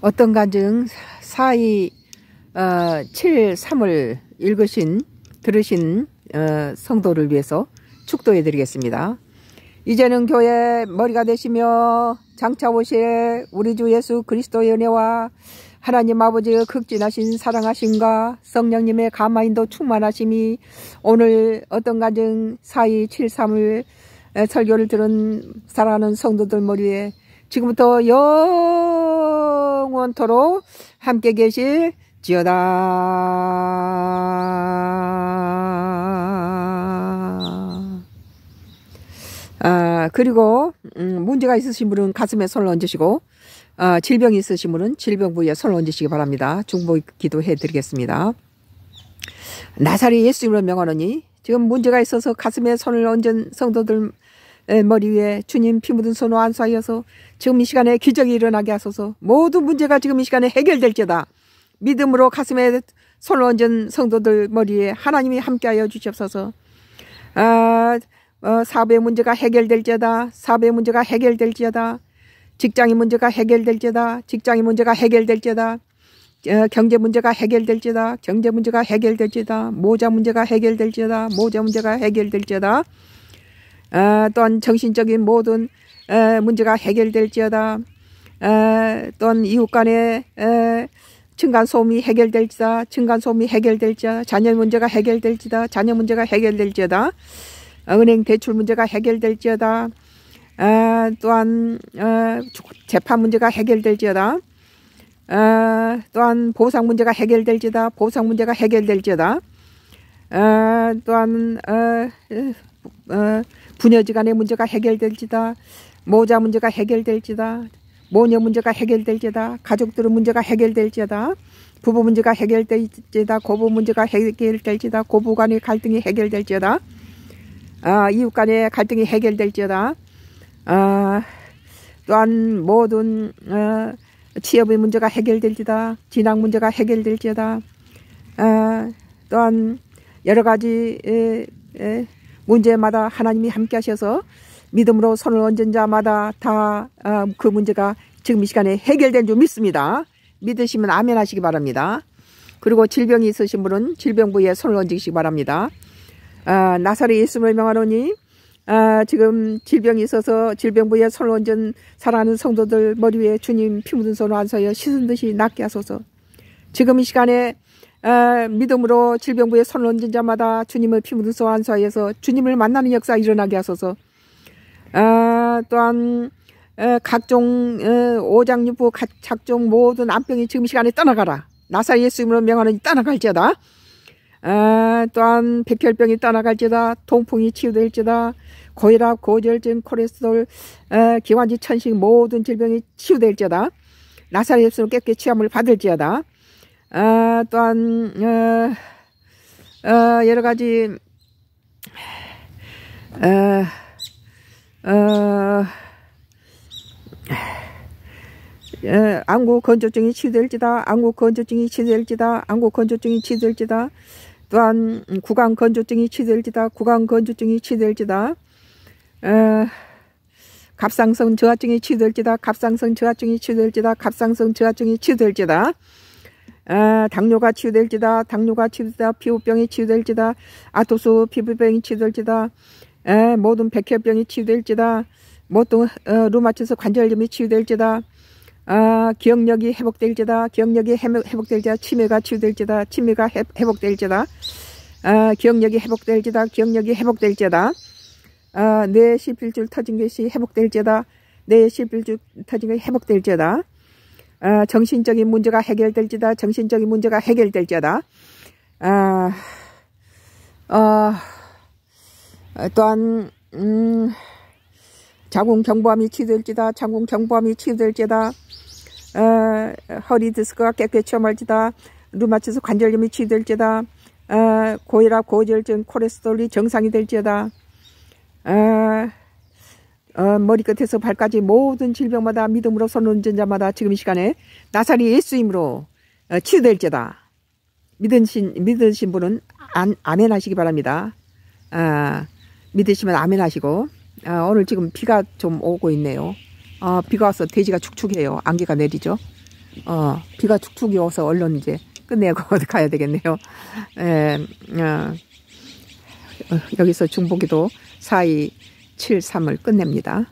어떤 간증 4이 어, 7, 3을 읽으신 들으신 어, 성도를 위해서 축도해 드리겠습니다. 이제는 교회 머리가 되시며 장차 오실 우리 주 예수 그리스도의 은혜와 하나님 아버지의 극진하신 사랑하심과 성령님의 가마인도 충만하심이 오늘 어떤 간증 4273을 설교를 들은 사랑하는 성도들 머리에 지금부터 영원토록 함께 계실 지어다. 아, 그리고, 음, 문제가 있으신 분은 가슴에 손을 얹으시고, 아, 질병이 있으신 분은 질병 부위에 손을 얹으시기 바랍니다. 중보 기도해 드리겠습니다. 나사리 예수님을 명하노니, 지금 문제가 있어서 가슴에 손을 얹은 성도들 머리 위에 주님 피 묻은 손을 안수하여서 지금 이 시간에 기적이 일어나게 하소서 모든 문제가 지금 이 시간에 해결될지다. 믿음으로 가슴에 손을 얹은 성도들 머리에 하나님이 함께하여 주시옵소서. 아, 어, 사업의 문제가 해결될지다. 사업의 문제가 해결될지다. 직장의 문제가 해결될지다. 직장의 문제가 해결될지다. 어, 경제 문제가 해결될지다. 경제 문제가 해결될지다. 모자 문제가 해결될지다. 모자 문제가 해결될지다. 어, 또한 정신적인 모든 어, 문제가 해결될지어다. 어, 또한 이웃 간의 층간소음이 해결될지다. 층간소음이 해결될지다. 자녀 문제가 해결될지다. 자녀 문제가 해결될지어다. 은행 대출 문제가 해결될지어다. 어, 또한 어, 재판 문제가 해결될지어다. 어, 또한 보상 문제가 해결될지다. 보상 문제가 해결될지어다. 또한 어, 부녀지간의 문제가 해결될지다. 모자 문제가 해결될지다. 모녀 문제가 해결될지다. 가족들의 문제가 해결될지다. 부부 문제가 해결될지다. 고부 문제가 해결될지다. 고부 간의 갈등이 해결될지다. 아, 어, 이웃 간의 갈등이 해결될지다. 아, 어, 또한 모든 어, 취업의 문제가 해결될지다. 진학 문제가 해결될지다. 아, 어, 또한 여러 가지 에, 에, 문제마다 하나님이 함께 하셔서 믿음으로 손을 얹은 자마다 다그 어, 문제가 지금 이 시간에 해결된 줄 믿습니다. 믿으시면 아멘 하시기 바랍니다. 그리고 질병이 있으신 분은 질병부에 손을 얹으시기 바랍니다. 어, 나사로예수을 명하노니 어, 지금 질병이 있어서 질병부에 손을 얹은 사랑하는 성도들 머리 위에 주님 피 묻은 손을 안서여 씻은 듯이 낫게 하소서. 지금 이 시간에 에, 어, 믿음으로 질병부에 손을 얹은 자마다 주님을 피 묻은 소환 사이에서 주님을 만나는 역사 일어나게 하소서 에, 어, 또한 에, 어, 각종 오장육부 각종 모든 암병이 지금 시간에 떠나가라 나사 예수 이름으로 명하는 떠나갈지어다 또한 백혈병이 떠나갈지다 통풍이 치유될지다 고혈압 고혈증 코레스테롤 기관지 천식 모든 질병이 치유될지다 나사 예수로 깨끗이 치함을 받을지어다 어, 또한 어, 어, 여러 가지 어, 어, 어, 안구 건조증이 치유될지다 안구 건조증이 치유될지다 안구 건조증이 치유될지다 또한 구강 건조증이 치유될지다 구강 건조증이 치유될지다 어, 갑상선 저하증이 치유될지다 갑상선 저하증이 치유될지다 갑상선 저하증이 치유될지다 아, 당뇨가 치유될지다. 당뇨가 치유될지다. 피부병이 치유될지다. 아토스 피부병이 치유될지다. 에, 모든 백혈병이 치유될지다. 모든 어, 루마티스 관절염이 치유될지다. 아, 기억력이 회복될지다. 기억력이 회복될지다. 치매가 치유될지다. 치매가 회, 복될지다 아, 기억력이 회복될지다. 기억력이 회복될지다. 아, 뇌 11줄 터진 것이 회복될지다. 뇌 11줄 터진 것이 회복될지다. 어, 정신적인 문제가 해결될지다. 정신적인 문제가 해결될지다. 아, 어, 또한 음, 자궁 경부암이 치유될지다. 자궁 경부암이 치유될지다. 어, 허리 디스크가 깨끗이 할지다 루마티스 관절염이 치유될지다. 어, 고혈압 고지혈증 콜레스테롤이 정상이 될지다. 어, 어, 머리끝에서 발까지 모든 질병마다 믿음으로 선언 전자마다 지금 이 시간에 나사리 예수임으로 어, 치유될지다. 믿으신, 믿으신 분은 안, 아멘 하시기 바랍니다. 아, 믿으시면 아멘 하시고, 아, 오늘 지금 비가 좀 오고 있네요. 아, 비가 와서 돼지가 축축해요. 안개가 내리죠. 어, 비가 축축이 와서 얼른 이제 끝내고 가야 되겠네요. 에, 예, 어, 여기서 중보기도 사이 7, 3을 끝냅니다.